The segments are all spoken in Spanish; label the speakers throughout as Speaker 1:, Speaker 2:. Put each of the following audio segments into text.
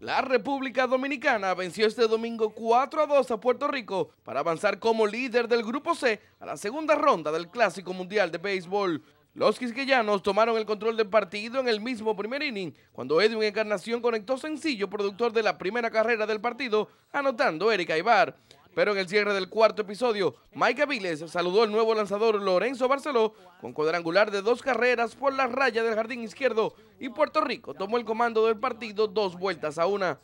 Speaker 1: La República Dominicana venció este domingo 4 a 2 a Puerto Rico para avanzar como líder del Grupo C a la segunda ronda del Clásico Mundial de Béisbol. Los quisqueyanos tomaron el control del partido en el mismo primer inning, cuando Edwin Encarnación conectó sencillo productor de la primera carrera del partido, anotando Erika Ibar. Pero en el cierre del cuarto episodio, Mike Aviles saludó al nuevo lanzador Lorenzo Barceló con cuadrangular de dos carreras por la raya del jardín izquierdo y Puerto Rico tomó el comando del partido dos vueltas a una.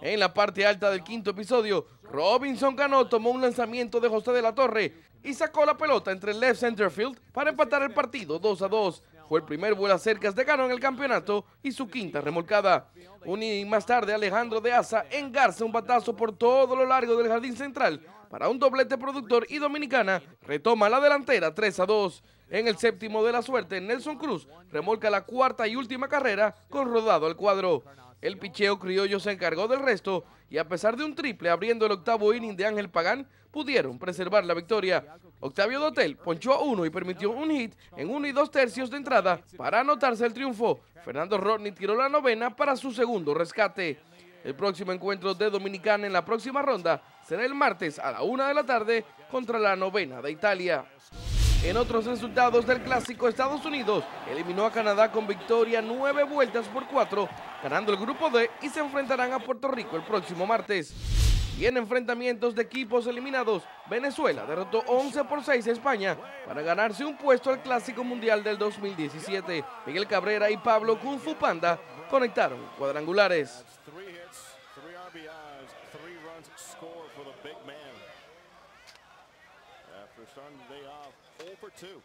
Speaker 1: En la parte alta del quinto episodio, Robinson ganó, tomó un lanzamiento de José de la Torre y sacó la pelota entre el left center field para empatar el partido 2 a 2. Fue el primer vuelo cercas de Cano en el campeonato y su quinta remolcada. Un más tarde, Alejandro de Asa engarza un batazo por todo lo largo del jardín central para un doblete productor y Dominicana retoma la delantera 3 a 2. En el séptimo de la suerte, Nelson Cruz remolca la cuarta y última carrera con rodado al cuadro. El picheo criollo se encargó del resto y a pesar de un triple abriendo el octavo inning de Ángel Pagán, pudieron preservar la victoria. Octavio Dotel ponchó a uno y permitió un hit en uno y dos tercios de entrada para anotarse el triunfo. Fernando Rodney tiró la novena para su segundo rescate. El próximo encuentro de Dominicana en la próxima ronda será el martes a la una de la tarde contra la novena de Italia. En otros resultados del clásico, Estados Unidos eliminó a Canadá con victoria nueve vueltas por cuatro, ganando el grupo D y se enfrentarán a Puerto Rico el próximo martes. Y en enfrentamientos de equipos eliminados, Venezuela derrotó 11 por 6 a España para ganarse un puesto al Clásico Mundial del 2017. Miguel Cabrera y Pablo Kung Fu Panda conectaron cuadrangulares. RBIs, three runs score for the big man. After starting the day off, 0 for 2.